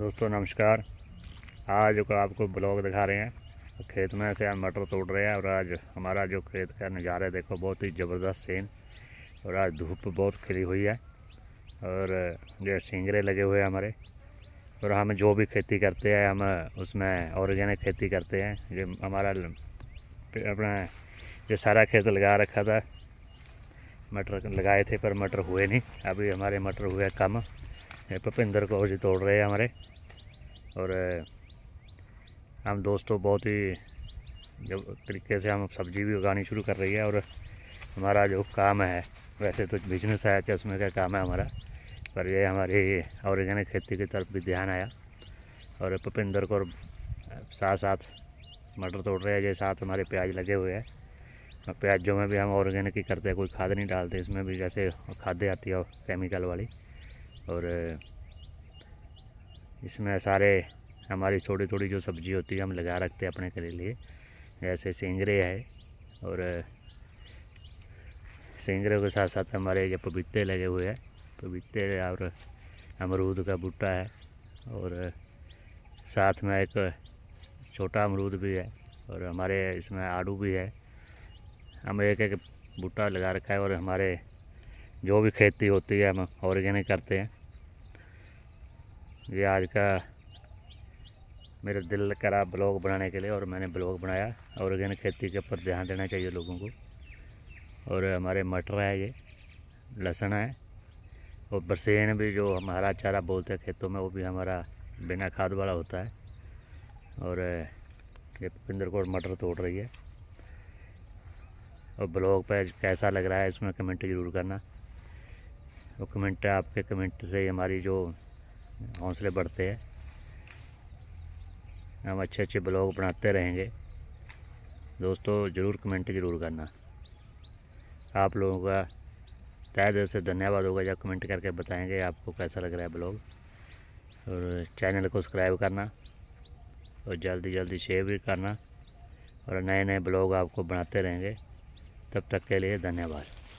दोस्तों नमस्कार आज जो आपको ब्लॉग दिखा रहे हैं तो खेत में से हम मटर तोड़ रहे हैं और आज हमारा जो खेत का नज़ारा है देखो बहुत ही ज़बरदस्त सीन और आज धूप बहुत खिली हुई है और जो सिंगरे लगे हुए हैं हमारे और हम जो भी खेती करते हैं हम उसमें ऑर्गेनिक खेती करते हैं जो हमारा अपना जो सारा खेत लगा रखा था मटर लगाए थे पर मटर हुए नहीं अभी हमारे मटर हुए कम भुपिंदर तो कौर जी तोड़ रहे हैं हमारे और हम दोस्तों बहुत ही जब तरीके से हम सब्जी भी उगानी शुरू कर रही है और हमारा जो काम है वैसे तो बिजनेस है चश्मे का काम है हमारा पर ये हमारी ऑर्गेनिक खेती की तरफ भी ध्यान आया और भुपिंदर कौर साथ साथ मटर तोड़ रहे हैं ये साथ हमारे प्याज लगे हुए हैं और प्याजों में भी हम ऑर्गेनिक ही करते हैं कोई खाद नहीं डालते इसमें भी जैसे खादें आती है केमिकल वाली और इसमें सारे हमारी छोटी छोटी जो सब्जी होती है हम लगा रखते हैं अपने के लिए जैसे सेंगरे है और सेंगरे के साथ साथ हमारे ये पपीते लगे हुए हैं पपीते और अमरूद का बूटा है और साथ में एक छोटा अमरूद भी है और हमारे इसमें आड़ू भी है हम एक एक बूटा लगा रखा है और हमारे जो भी खेती होती है हम ऑर्गेनिक करते हैं ये आज का मेरा दिल करा ब्लॉग बनाने के लिए और मैंने ब्लॉग बनाया ऑर्गेनिक खेती के ऊपर ध्यान देना चाहिए लोगों को और हमारे मटर है ये लहसुन है और बरसेन भी जो हमारा चारा बोलते हैं खेतों में वो भी हमारा बिना खाद वाला होता है और ये भुपिंदर कौर मटर तोड़ रही है और ब्लॉग पर कैसा लग रहा है इसमें कमेंट ज़रूर करना और कमेंट आपके कमेंट से हमारी जो हौसले बढ़ते हैं हम अच्छे अच्छे ब्लॉग बनाते रहेंगे दोस्तों ज़रूर कमेंट ज़रूर करना आप लोगों का तय दिल से धन्यवाद होगा जब कमेंट करके बताएंगे आपको कैसा लग रहा है ब्लॉग और चैनल को सब्सक्राइब करना और जल्दी जल्दी शेयर भी करना और नए नए ब्लॉग आपको बनाते रहेंगे तब तक के लिए धन्यवाद